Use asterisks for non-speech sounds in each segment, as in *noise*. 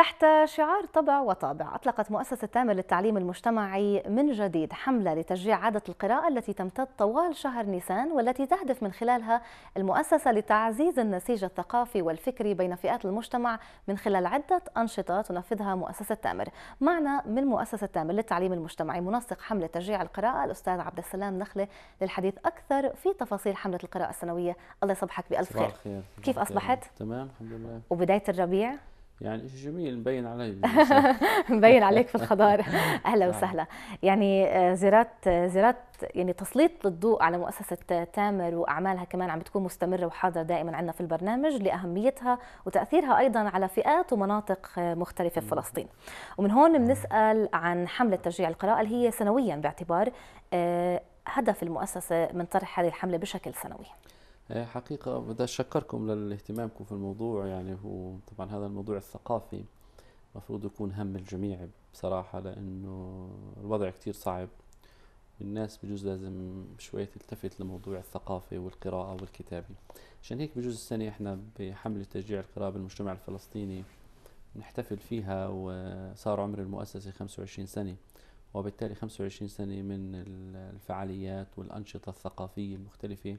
تحت شعار طبع وطابع أطلقت مؤسسة تامر للتعليم المجتمعي من جديد حملة لتشجيع عادة القراءة التي تمتد طوال شهر نيسان والتي تهدف من خلالها المؤسسة لتعزيز النسيج الثقافي والفكري بين فئات المجتمع من خلال عدة أنشطة تنفذها مؤسسة تامر معنا من مؤسسة تامر للتعليم المجتمعي منسق حملة تشجيع القراءة الأستاذ عبد السلام نخلة للحديث أكثر في تفاصيل حملة القراءة السنوية الله يصبحك بألف خير. خير كيف أصبحت؟ تمام الحمد لله وبداية الربيع يعني شيء جميل مبين علي *laughs* *laughs* مبين عليك في الخضار *laughs* اهلا وسهلا يعني آه، زيارات آه، زيارات يعني تسليط الضوء على مؤسسه آه، تامر واعمالها كمان عم بتكون مستمره وحاضره دائما عندنا في البرنامج لاهميتها وتاثيرها ايضا على فئات ومناطق مختلفه في فلسطين ومن هون بنسال عن حمله تشجيع القراءه اللي هي سنويا باعتبار هدف المؤسسه من طرح هذه الحمله بشكل سنوي إيه، حقيقة بدي أشكركم لاهتمامكم في الموضوع يعني هو طبعا هذا الموضوع الثقافي المفروض يكون هم الجميع بصراحة لأنه الوضع كتير صعب الناس بجوز لازم شوية تلتفت لموضوع الثقافة والقراءة والكتابة عشان هيك بجوز السنة احنا بحملة تشجيع القراءة بالمجتمع الفلسطيني نحتفل فيها وصار عمر المؤسسة 25 سنة وبالتالي 25 سنة من الفعاليات والأنشطة الثقافية المختلفة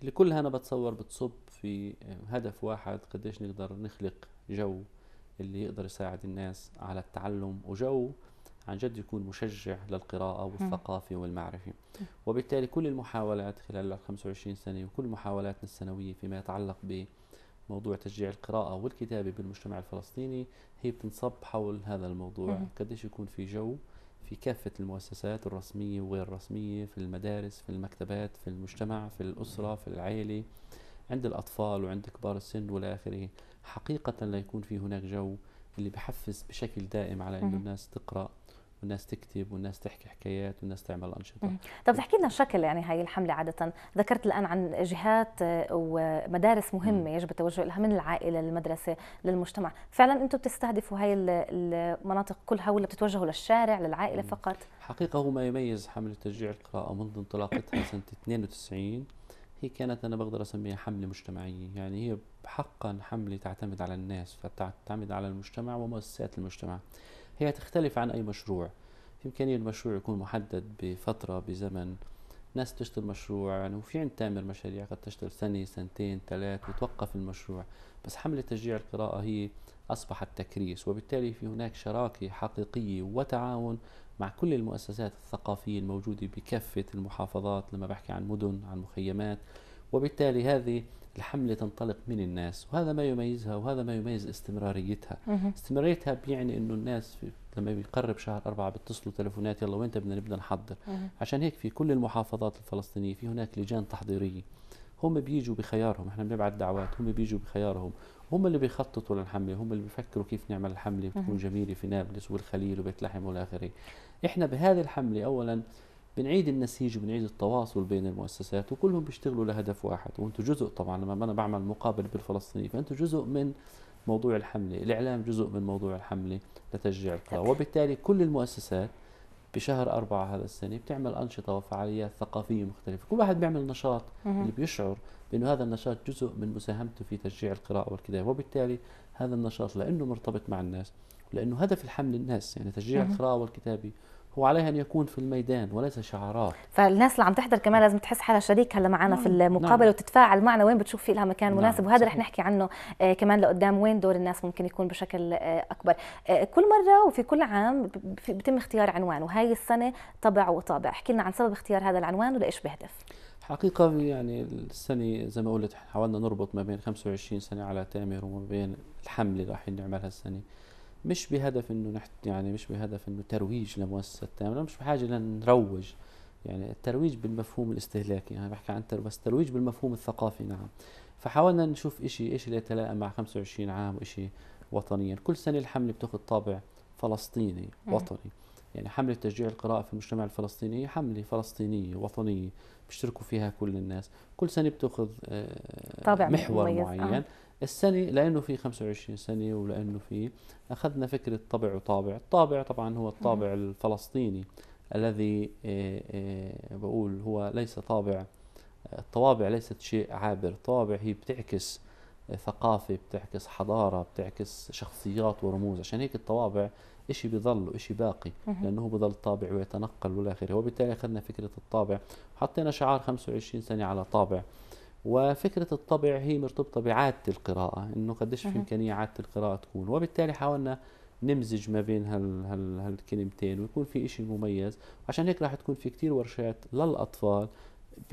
اللي كلها أنا بتصور بتصب في هدف واحد قديش نقدر نخلق جو اللي يقدر يساعد الناس على التعلم وجو عن جد يكون مشجع للقراءة والثقافة والمعرفة وبالتالي كل المحاولات خلال ال 25 سنة وكل محاولاتنا السنوية فيما يتعلق ب موضوع تشجيع القراءة والكتابة بالمجتمع الفلسطيني هي بتنصب حول هذا الموضوع قديش يكون في جو في كافة المؤسسات الرسمية وغير الرسمية في المدارس في المكتبات في المجتمع في الأسرة في العائلة عند الأطفال وعند كبار السن وإلى آخره حقيقة لا يكون في هناك جو اللي بحفز بشكل دائم على أنه الناس تقرأ والناس تكتب والناس تحكي حكايات والناس تعمل انشطه طب تحكي لنا شكل يعني هاي الحمله عاده ذكرت الان عن جهات آه، ومدارس مهمه يجب التوجه لها من العائله للمدرسه للمجتمع فعلا انتم بتستهدفوا هاي المناطق كلها ولا بتتوجهوا للشارع للعائله فقط حقيقه هو ما يميز حمله تشجيع القراءه منذ انطلاقتها سنه 92 هي كانت انا بقدر اسميها حمله مجتمعيه يعني هي حقا حمله تعتمد على الناس فتعتمد على المجتمع ومؤسسات المجتمع هي تختلف عن أي مشروع في إمكانية المشروع يكون محدد بفترة بزمن ناس تشتغل مشروع يعني وفي عند تامر مشاريع قد تشتغل سنة سنتين ثلاث وتوقف المشروع بس حملة تشجيع القراءة هي أصبحت تكريس وبالتالي في هناك شراكة حقيقية وتعاون مع كل المؤسسات الثقافية الموجودة بكافة المحافظات لما بحكي عن مدن عن مخيمات وبالتالي هذه الحملة تنطلق من الناس وهذا ما يميزها وهذا ما يميز استمراريتها استمراريتها بيعني انه الناس في لما بيقرب شهر أربعة بتصلوا تلفونات يلا وين بدنا نبدأ نحضر عشان هيك في كل المحافظات الفلسطينية في هناك لجان تحضيرية هم بيجوا بخيارهم احنا بنبعت دعوات هم بيجوا بخيارهم هم اللي بيخططوا للحمله هم اللي بيفكروا كيف نعمل الحمله تكون جميله في نابلس والخليل وبيت لحم والى اخره احنا بهذه الحمله اولا بنعيد النسيج وبنعيد التواصل بين المؤسسات وكلهم بيشتغلوا لهدف واحد وانتم جزء طبعا لما انا بعمل مقابل بالفلسطيني فانتم جزء من موضوع الحملة الإعلام جزء من موضوع الحملة لتشجيع القراءة وبالتالي كل المؤسسات بشهر أربعة هذا السنة بتعمل أنشطة وفعاليات ثقافية مختلفة كل واحد بيعمل نشاط اللي بيشعر بأنه هذا النشاط جزء من مساهمته في تشجيع القراءة والكتابة وبالتالي هذا النشاط لأنه مرتبط مع الناس لأنه هدف الحملة الناس يعني تشجيع القراءة والكتابة هو عليه ان يكون في الميدان وليس شعارات فالناس اللي عم تحضر كمان لازم تحس حالها شريك هلا معنا في المقابله نعم. نعم. وتتفاعل معنا وين بتشوف في لها مكان نعم. مناسب وهذا رح نحكي عنه آه، كمان لقدام وين دور الناس ممكن يكون بشكل آه، اكبر آه، كل مره وفي كل عام بيتم اختيار عنوان وهي السنه طبع وطابع احكي لنا عن سبب اختيار هذا العنوان ولايش بهدف حقيقة يعني السنة زي ما قلت حاولنا نربط ما بين 25 سنة على تامر وما بين الحملة اللي رايحين نعملها السنة مش بهدف انه نحت يعني مش بهدف انه ترويج لمؤسسه تامر مش بحاجه لنروج يعني الترويج بالمفهوم الاستهلاكي يعني بحكي عن بس ترويج بالمفهوم الثقافي نعم فحاولنا نشوف ايش اللي يتلائم مع 25 عام وشيء وطنيا كل سنة الحملة بتاخذ طابع فلسطيني وطني يعني حملة تشجيع القراءة في المجتمع الفلسطيني حملة فلسطينية وطنية بيشتركوا فيها كل الناس كل سنة بتأخذ آه، طبع محور مميز. آه. معين آه. السنة لأنه في 25 سنة ولأنه في أخذنا فكرة طبع وطابع الطابع طبعا هو الطابع م. الفلسطيني الذي آه، بقول هو ليس طابع الطوابع ليست شيء عابر الطوابع هي بتعكس ثقافة بتعكس حضارة بتعكس شخصيات ورموز عشان هيك الطوابع شيء بيضل وشيء باقي لأنه هو بضل طابع ويتنقل والى اخره وبالتالي أخذنا فكرة الطابع حطينا شعار 25 سنة على طابع وفكرة الطبع هي مرتبطة بعادة القراءة إنه قديش في إمكانية عادة القراءة تكون وبالتالي حاولنا نمزج ما بين هال هال هالكلمتين ويكون في إشي مميز عشان هيك راح تكون في كتير ورشات للأطفال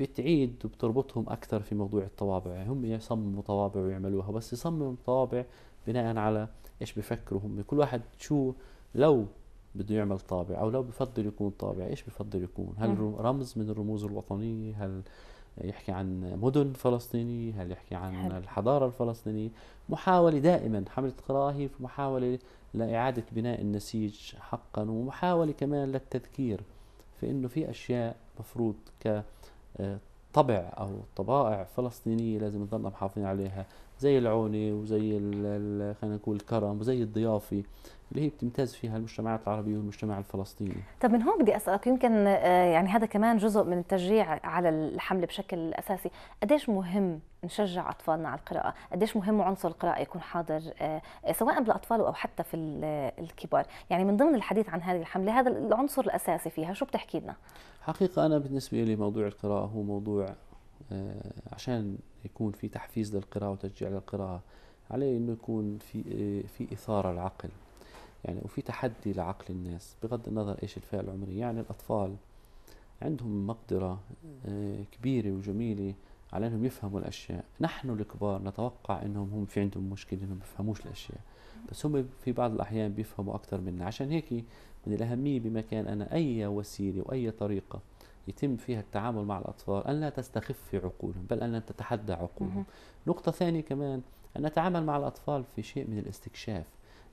بتعيد وبتربطهم أكثر في موضوع الطوابع يعني هم يصمموا طوابع ويعملوها بس يصمموا طوابع بناء على إيش بفكروا هم كل واحد شو لو بده يعمل طابع او لو بفضل يكون طابع ايش بفضل يكون هل رمز من الرموز الوطنيه هل يحكي عن مدن فلسطينية هل يحكي عن الحضارة الفلسطينية محاولة دائما حملة قراءة هي محاولة لإعادة بناء النسيج حقا ومحاولة كمان للتذكير في أنه في أشياء مفروض كطبع آه، أو طبائع فلسطينية لازم نضلنا محافظين عليها زي العوني وزي خلينا نقول الكرم وزي الضيافي اللي هي بتمتاز فيها المجتمعات العربية والمجتمع الفلسطيني طب من هون بدي أسألك يمكن آه، يعني هذا كمان جزء من التشجيع على الحملة بشكل أساسي قديش مهم نشجع أطفالنا على القراءة قديش مهم عنصر القراءة يكون حاضر آه، سواء بالأطفال أو حتى في آه، الكبار يعني من ضمن الحديث عن هذه الحملة هذا العنصر الأساسي فيها شو بتحكي لنا؟ حقيقة أنا بالنسبة لي موضوع القراءة هو موضوع آه، عشان يكون في تحفيز للقراءة وتشجيع للقراءة عليه انه يكون في آه، في اثارة العقل يعني وفي تحدي لعقل الناس بغض النظر ايش الفئة العمرية يعني الاطفال عندهم مقدرة آه، كبيرة وجميلة على انهم يفهموا الاشياء نحن الكبار نتوقع انهم هم في عندهم مشكلة انهم بيفهموش الاشياء بس هم في بعض الاحيان بيفهموا اكثر منا عشان هيك من الاهمية بمكان انا اي وسيلة واي طريقة يتم فيها التعامل مع الأطفال أن لا تستخف في عقولهم بل أن تتحدى عقولهم نقطة ثانية كمان أن نتعامل مع الأطفال في شيء من الاستكشاف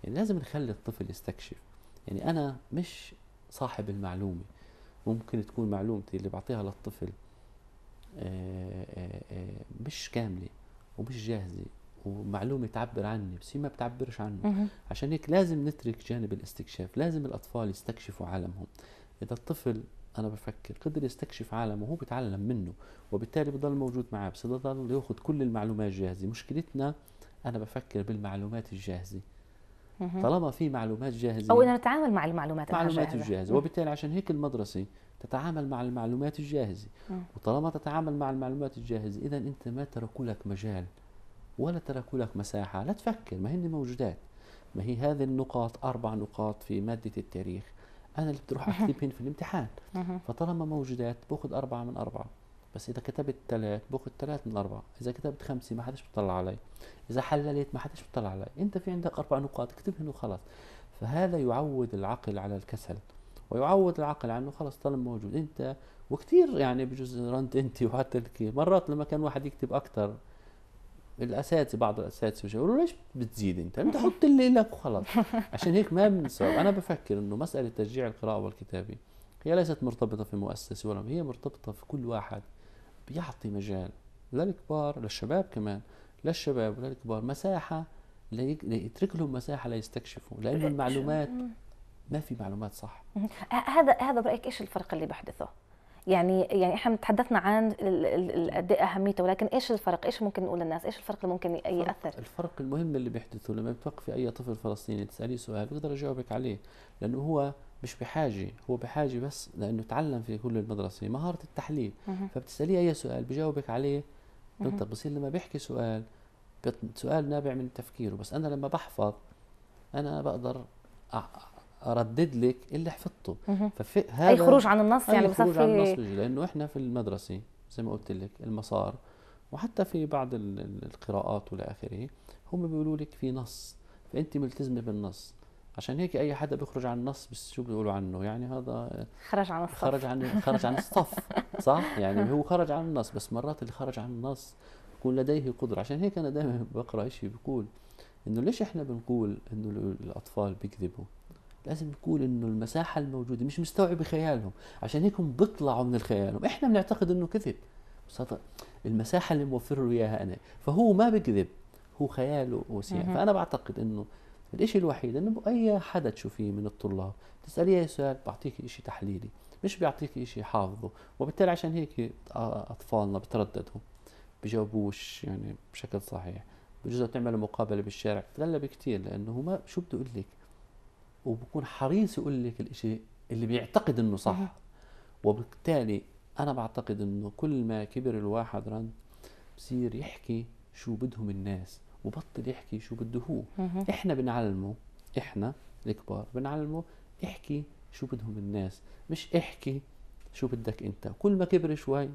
يعني لازم نخلي الطفل يستكشف يعني أنا مش صاحب المعلومة ممكن تكون معلومتي اللي بعطيها للطفل آه، آه، آه، مش كاملة ومش جاهزة ومعلومة تعبر عني بس هي ما بتعبرش عنه عشان هيك لازم نترك جانب الاستكشاف لازم الأطفال يستكشفوا عالمهم إذا الطفل انا بفكر قدر يستكشف عالمه وهو بيتعلم منه وبالتالي بضل موجود معاه بس بضل ياخذ كل المعلومات جاهزه مشكلتنا انا بفكر بالمعلومات الجاهزه طالما في معلومات جاهزه او انه نتعامل مع المعلومات المعلومات الجاهزه يعني. وبالتالي عشان هيك المدرسه تتعامل مع المعلومات الجاهزه وطالما تتعامل مع المعلومات الجاهزه اذا انت ما تركوا لك مجال ولا تركوا لك مساحه لا تفكر ما هن موجودات ما هي هذه النقاط اربع نقاط في ماده التاريخ انا اللي بدي اروح اكتبهن في الامتحان فطالما موجودات باخذ اربعه من اربعه بس اذا كتبت ثلاث باخذ ثلاث من اربعه اذا كتبت خمسه ما حدش بيطلع علي اذا حللت ما حدش بيطلع علي انت في عندك اربع نقاط اكتبهن وخلاص فهذا يعود العقل على الكسل ويعود العقل على انه خلص طالما موجود انت وكثير يعني بجوز رنت انت *laughs* وحتى مرات لما كان واحد يكتب اكثر الاساتذه بعض الاساتذه بيقولوا ليش بتزيد انت؟ انت حط اللي لك وخلص *laughs* عشان هيك ما بنسبب انا بفكر انه مساله تشجيع القراءه والكتابه هي ليست مرتبطه في مؤسسه ولا هي مرتبطه في كل واحد بيعطي مجال للكبار للشباب كمان للشباب وللكبار مساحه ليترك لهم مساحه ليستكشفوا لانه المعلومات ما في معلومات صح هذا هذا برايك ايش الفرق اللي بحدثه؟ يعني يعني احنا تحدثنا عن قد ايه اهميته ولكن ايش الفرق؟ ايش ممكن نقول للناس؟ ايش الفرق اللي ممكن ياثر؟ الفرق المهم اللي بيحدثه لما بتوقفي اي طفل فلسطيني تساليه سؤال بيقدر يجاوبك عليه لانه هو مش بحاجة هو بحاجة بس لأنه تعلم في كل المدرسة مهارة التحليل فبتسأليه أي سؤال بجاوبك عليه أنت بصير لما بيحكي سؤال سؤال نابع من تفكيره بس أنا لما بحفظ أنا بقدر اردد لك اللي حفظته فهذا اي خروج عن النص يعني خروج عن النص لانه احنا في المدرسه زي ما قلت لك المسار وحتى في بعض القراءات والى اخره هم بيقولوا لك في نص فانت ملتزمه بالنص عشان هيك اي حدا بيخرج عن النص بس شو بيقولوا عنه يعني هذا خرج عن الصف خرج عن خرج عن الصف صح يعني هو خرج عن النص بس مرات اللي خرج عن النص يكون لديه قدره عشان هيك انا دائما بقرا شيء بيقول انه ليش احنا بنقول انه الاطفال بيكذبوا لازم نقول انه المساحه الموجوده مش مستوعبه خيالهم عشان هيك هم بيطلعوا من خيالهم احنا بنعتقد انه كذب بس المساحه اللي موفر له اياها انا فهو ما بكذب هو خياله وسيع فانا بعتقد انه الإشي الوحيد انه اي حدا تشوفيه من الطلاب تساليه سؤال بعطيك إشي تحليلي مش بيعطيك إشي حافظه وبالتالي عشان هيك اطفالنا بترددوا بجاوبوش يعني بشكل صحيح بجوز تعمل مقابله بالشارع تغلب كثير لانه ما شو بده يقول لك وبكون حريص يقول لك الإشي اللي بيعتقد إنه صح وبالتالي أنا بعتقد إنه كل ما كبر الواحد رن بصير يحكي شو بدهم الناس وبطل يحكي شو بده هو إحنا بنعلمه إحنا الكبار بنعلمه احكي شو بدهم الناس مش احكي شو بدك انت كل ما كبر شوي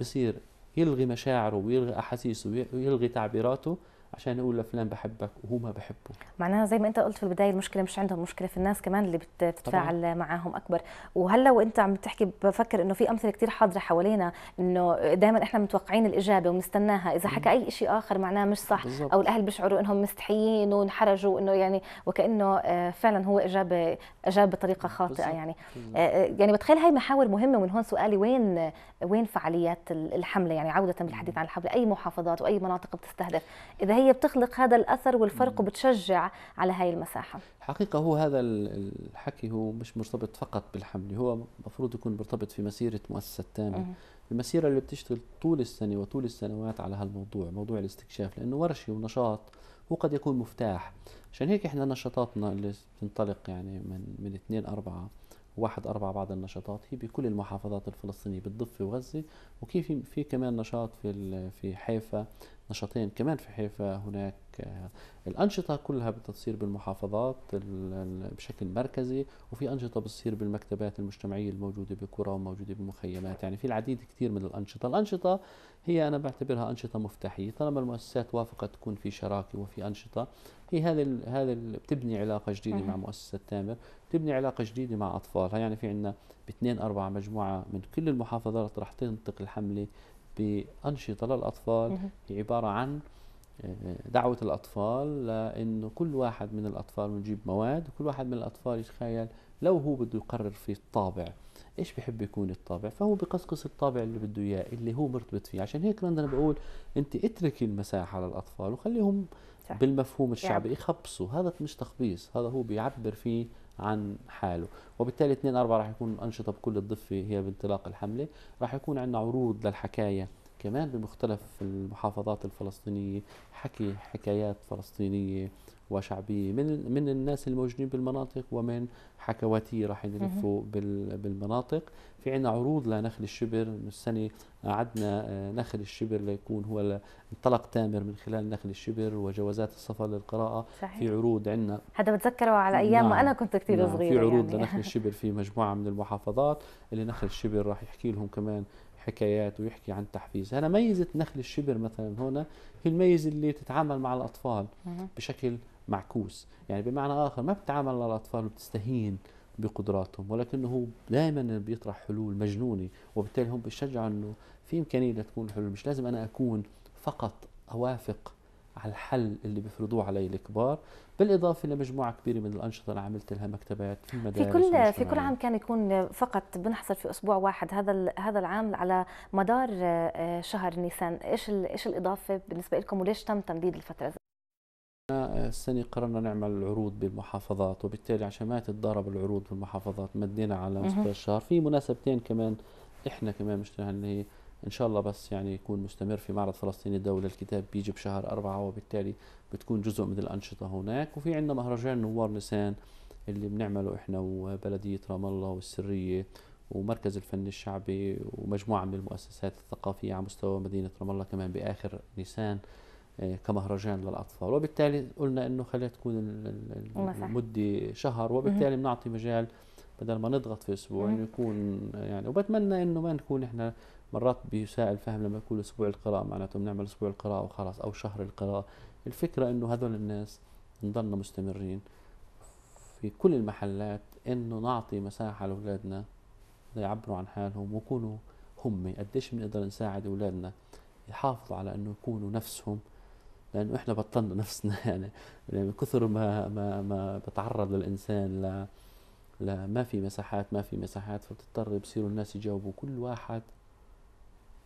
بصير يلغي مشاعره ويلغي احاسيسه ويلغي تعبيراته عشان يقول لفلان بحبك وهو ما بحبه معناها زي ما انت قلت في البدايه المشكله مش عندهم مشكله في الناس كمان اللي بتتفاعل معاهم اكبر وهلا وانت عم تحكي بفكر انه في امثله كثير حاضره حوالينا انه دائما احنا متوقعين الاجابه ونستناها اذا حكى اي شيء اخر معناه مش صح بالزبط. او الاهل بيشعروا انهم مستحيين وانحرجوا انه يعني وكانه آه، فعلا هو اجابه اجاب بطريقه خاطئه بالزبط. يعني بالزبط. آه، آه، يعني بتخيل هاي محاور مهمه ومن هون سؤالي وين وين فعاليات الحمله يعني عوده بالحديث عن الحمله اي محافظات واي مناطق بتستهدف اذا هي بتخلق هذا الأثر والفرق وبتشجع على هاي المساحة حقيقة هو هذا الحكي هو مش مرتبط فقط بالحمل هو المفروض يكون مرتبط في مسيرة مؤسسة تامة المسيرة اللي بتشتغل طول السنة وطول السنوات على هالموضوع موضوع الاستكشاف لأنه ورشه ونشاط هو قد يكون مفتاح عشان هيك احنا نشاطاتنا اللي بتنطلق يعني من من 2 4 واحد أربعة بعض النشاطات هي بكل المحافظات الفلسطينية بالضفة وغزة وكيف في كمان نشاط في في حيفا نشاطين كمان في حيفا هناك آه، الأنشطة كلها بدها تصير بالمحافظات بشكل مركزي وفي أنشطة بتصير بالمكتبات المجتمعية الموجودة بقرى وموجودة بمخيمات يعني في العديد كثير من الأنشطة الأنشطة هي أنا بعتبرها أنشطة مفتاحية طالما المؤسسات وافقت تكون في شراكة وفي أنشطة هي هذا هذه هذا بتبني علاقة جديدة مع مؤسسة تامر بتبني علاقة جديدة مع أطفالها يعني في عندنا باثنين أربعة مجموعة من كل المحافظات رح تنطق الحملة بأنشطة للأطفال هي عبارة عن آه، دعوة الأطفال لأنه كل واحد من الأطفال بنجيب مواد وكل واحد من الأطفال يتخيل لو هو بده يقرر في الطابع ايش بحب يكون الطابع فهو بقصقص الطابع اللي بده اياه اللي هو مرتبط فيه عشان هيك انا بقول انت اتركي المساحه للاطفال وخليهم صح. بالمفهوم الشعبي يخبصوا هذا مش تخبيص هذا هو بيعبر فيه عن حاله وبالتالي 2 4 راح يكون انشطه بكل الضفه هي بانطلاق الحمله راح يكون عندنا عروض للحكايه كمان بمختلف المحافظات الفلسطينيه حكي حكايات فلسطينيه وشعبية من من الناس الموجودين بالمناطق ومن حكواتية راح يلفوا بالمناطق في عنا عروض لنخل الشبر السنة قعدنا آه، نخل الشبر ليكون هو انطلق تامر من خلال نخل الشبر وجوازات السفر للقراءة صحيح. في عروض عنا هذا بتذكره على أيام نعم. ما أنا كنت كثير نعم. صغيرة في عروض يعني. لنخل *laughs* الشبر في مجموعة من المحافظات اللي نخل الشبر راح يحكي لهم كمان حكايات ويحكي عن تحفيز انا ميزة نخل الشبر مثلا هنا هي الميزة اللي تتعامل مع الأطفال بشكل معكوس يعني بمعنى آخر ما بتعامل للأطفال الأطفال وبتستهين بقدراتهم ولكنه هو دائما بيطرح حلول مجنونة وبالتالي هم بيشجعوا أنه في إمكانية لتكون الحلول مش لازم أنا أكون فقط أوافق على الحل اللي بيفرضوه علي الكبار بالإضافة لمجموعة كبيرة من الأنشطة اللي عملت لها مكتبات في المدارس في كل في كل عام كان يكون فقط بنحصل في أسبوع واحد هذا هذا العام على مدار آه، شهر نيسان إيش إيش الإضافة بالنسبة لكم وليش تم تمديد الفترة السنة قررنا نعمل عروض بالمحافظات وبالتالي عشان ما تتضارب العروض بالمحافظات مدينا على مستوى الشهر في مناسبتين كمان احنا كمان مشتريها اللي هي ان شاء الله بس يعني يكون مستمر في معرض فلسطين الدولة الكتاب بيجي بشهر أربعة وبالتالي بتكون جزء من الأنشطة هناك وفي عندنا مهرجان نوار نسان اللي بنعمله احنا وبلدية رام الله والسرية ومركز الفن الشعبي ومجموعة من المؤسسات الثقافية على مستوى مدينة رام الله كمان بآخر نيسان كمهرجان للاطفال وبالتالي قلنا انه خليها تكون المده شهر وبالتالي بنعطي مجال بدل ما نضغط في اسبوع انه يكون يعني وبتمنى انه ما نكون احنا مرات بيساء الفهم لما يقول اسبوع القراءه معناته بنعمل اسبوع القراءه وخلاص او شهر القراءه الفكره انه هذول الناس نضلنا مستمرين في كل المحلات انه نعطي مساحه لاولادنا ليعبروا عن حالهم ويكونوا هم قديش بنقدر نساعد اولادنا يحافظوا على انه يكونوا نفسهم لانه احنا بطلنا *laughs* نفسنا يعني،, يعني من كثر ما ما ما بتعرض الانسان ل لا ما في مساحات ما في مساحات فبتضطر بصيروا الناس يجاوبوا كل واحد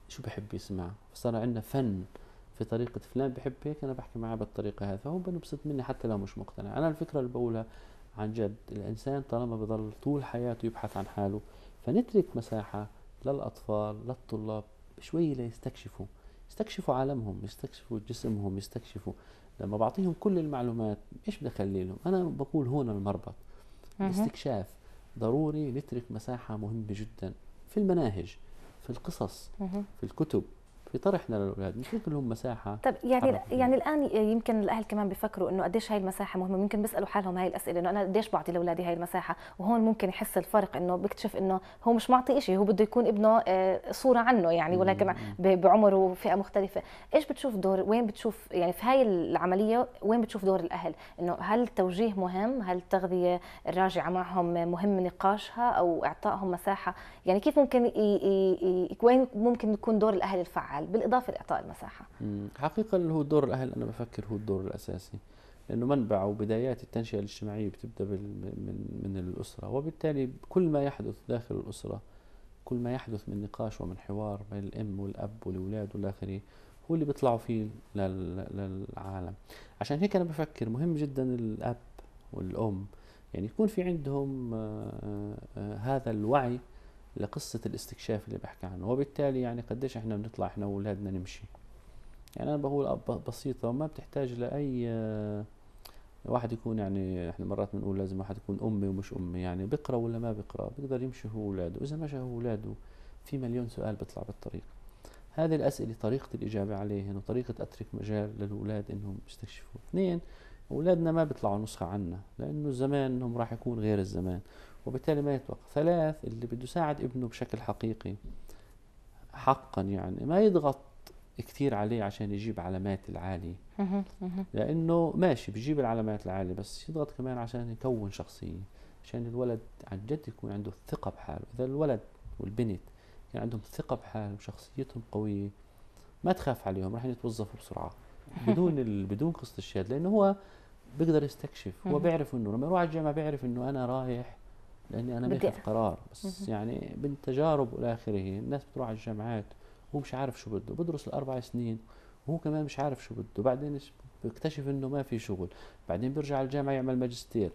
شو بحب يسمع فصار عندنا فن في طريقة فلان بحب هيك أنا بحكي معاه بالطريقة هذه فهو بنبسط مني حتى لو مش مقتنع أنا الفكرة اللي بقولها عن جد الإنسان طالما بضل طول حياته يبحث عن حاله فنترك مساحة للأطفال للطلاب شوي ليستكشفوا يستكشفوا عالمهم يستكشفوا جسمهم يستكشفوا لما بعطيهم كل المعلومات ايش بدي اخلي لهم انا بقول هون المربط الاستكشاف ضروري نترك مساحه مهمه جدا في المناهج في القصص في الكتب في طرحنا للاولاد نشوف لهم مساحه طب يعني يعني الان يمكن الاهل كمان بيفكروا انه قديش هاي المساحه مهمه يمكن بيسالوا حالهم هاي الاسئله انه انا قديش بعطي لاولادي هاي المساحه وهون ممكن يحس الفرق انه بيكتشف انه هو مش معطي شيء هو بده يكون ابنه آه، صوره عنه يعني ولكن بعمره وفئه مختلفه ايش بتشوف دور وين بتشوف يعني في هاي العمليه وين بتشوف دور الاهل انه هل التوجيه مهم هل التغذيه الراجعه معهم مهم نقاشها او اعطائهم مساحه يعني كيف ممكن وين ممكن يكون دور الاهل الفعال الفعل بالاضافه لاعطاء المساحه حقيقه هو دور الاهل انا بفكر هو الدور الاساسي لانه منبع وبدايات التنشئه الاجتماعيه بتبدا من من الاسره وبالتالي كل ما يحدث داخل الاسره كل ما يحدث من نقاش ومن حوار بين الام والاب والاولاد والاخري هو اللي بيطلعوا فيه للعالم عشان هيك انا بفكر مهم جدا الاب والام يعني يكون في عندهم آه، آه، هذا الوعي لقصة الاستكشاف اللي بحكي عنه وبالتالي يعني قديش احنا بنطلع احنا واولادنا نمشي يعني انا بقول بسيطة وما بتحتاج لأي واحد يكون يعني احنا مرات بنقول لازم واحد يكون امي ومش امي يعني بقرا ولا ما بقرا بيقدر يمشي هو واولاده اذا مشى هو واولاده في مليون سؤال بيطلع بالطريق هذه الاسئله طريقه الاجابه عليهن وطريقه اترك مجال للاولاد انهم يستكشفوا اثنين اولادنا ما بيطلعوا نسخه عنا لانه الزمان إنهم راح يكون غير الزمان وبالتالي ما يتوقف ثلاث اللي بده يساعد ابنه بشكل حقيقي حقا يعني ما يضغط كثير عليه عشان يجيب علامات العالية لأنه ماشي بجيب العلامات العالية بس يضغط كمان عشان يكون شخصية عشان الولد عن جد يكون عنده ثقة بحاله إذا الولد والبنت كان عندهم ثقة بحالهم شخصيتهم قوية ما تخاف عليهم راح يتوظفوا بسرعة *laughs* بدون بدون قصة الشهادة لأنه هو بيقدر يستكشف هو بيعرف انه لما يروح على الجامعه بيعرف انه انا رايح لاني انا ماخذ قرار بس مم. يعني بالتجارب والى اخره الناس بتروح على الجامعات هو مش عارف شو بده بدرس الاربع سنين وهو كمان مش عارف شو بده بعدين بيكتشف انه ما في شغل بعدين بيرجع على الجامعه يعمل ماجستير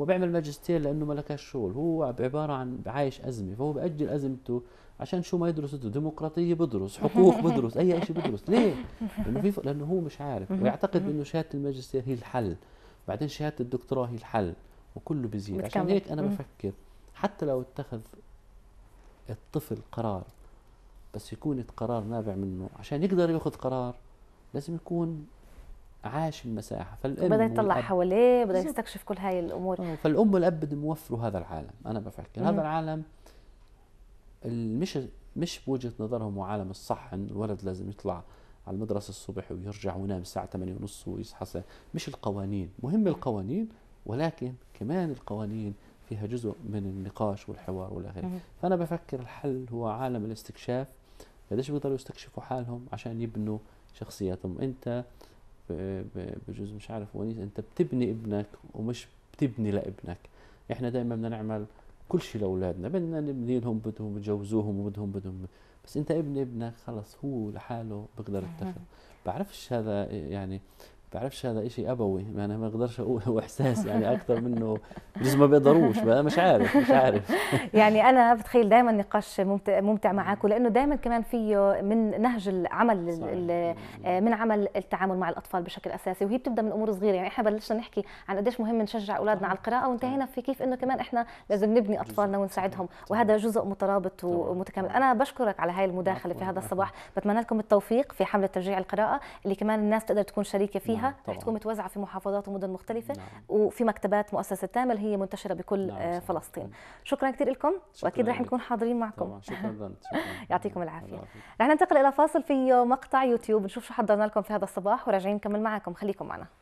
هو بيعمل ماجستير لانه ما لكش شغل هو عباره عن عايش ازمه فهو بأجل ازمته عشان شو ما يدرس ديمقراطيه بدرس *laughs* حقوق بدرس اي شيء بدرس ليه لانه في لانه هو مش عارف ويعتقد انه شهاده الماجستير هي الحل بعدين شهاده الدكتوراه هي الحل وكله بيزيد متكمل. عشان هيك انا مم. بفكر حتى لو اتخذ الطفل قرار بس يكون قرار نابع منه عشان يقدر ياخذ قرار لازم يكون عاش المساحه فالام بدأ يطلع حواليه بدأ يستكشف كل هاي الامور آه، فالام والاب بدهم يوفروا هذا العالم انا بفكر مم. هذا العالم مش مش بوجهه نظرهم وعالم الصح انه الولد لازم يطلع على المدرسه الصبح ويرجع وينام الساعه 8:30 ونص ويصحى مش القوانين مهم القوانين ولكن كمان القوانين فيها جزء من النقاش والحوار والى اخره فانا بفكر الحل هو عالم الاستكشاف قديش بيقدروا يستكشفوا حالهم عشان يبنوا شخصياتهم انت بجوز مش عارف ونيس انت بتبني ابنك ومش بتبني لابنك احنا دائما بدنا نعمل كل شيء لاولادنا بدنا نبني لهم بدهم يتجوزوهم وبدهم بدهم بس انت ابن ابنك خلص هو لحاله بيقدر يتخذ بعرفش هذا يعني بعرفش هذا إشي أبوي يعني ما أقدرش أقول إحساس يعني أكثر منه بجوز ما بيقدروش بقى مش عارف مش عارف *laughs* يعني أنا بتخيل دائما نقاش ممتع, ممتع معك لأنه دائما كمان فيه من نهج العمل آه، من عمل التعامل مع الأطفال بشكل أساسي وهي بتبدأ من أمور صغيرة يعني إحنا بلشنا نحكي عن قديش مهم نشجع أولادنا على القراءة وانتهينا في كيف إنه كمان إحنا لازم نبني أطفالنا ونساعدهم وهذا جزء مترابط ومتكامل أنا بشكرك على هاي المداخلة في هذا الصباح بتمنى لكم التوفيق في حملة تشجيع القراءة اللي كمان الناس تقدر تكون شريكة فيها طبعاً. رح تكون متوزعه في محافظات ومدن مختلفه نعم. وفي مكتبات مؤسسه تامل هي منتشره بكل نعم. آه، فلسطين نعم. شكرا كثير لكم واكيد رح نكون حاضرين معكم شكرا. *laughs* يعطيكم العافيه رح ننتقل الى فاصل في مقطع يوتيوب نشوف شو حضرنا لكم في هذا الصباح وراجعين نكمل معكم خليكم معنا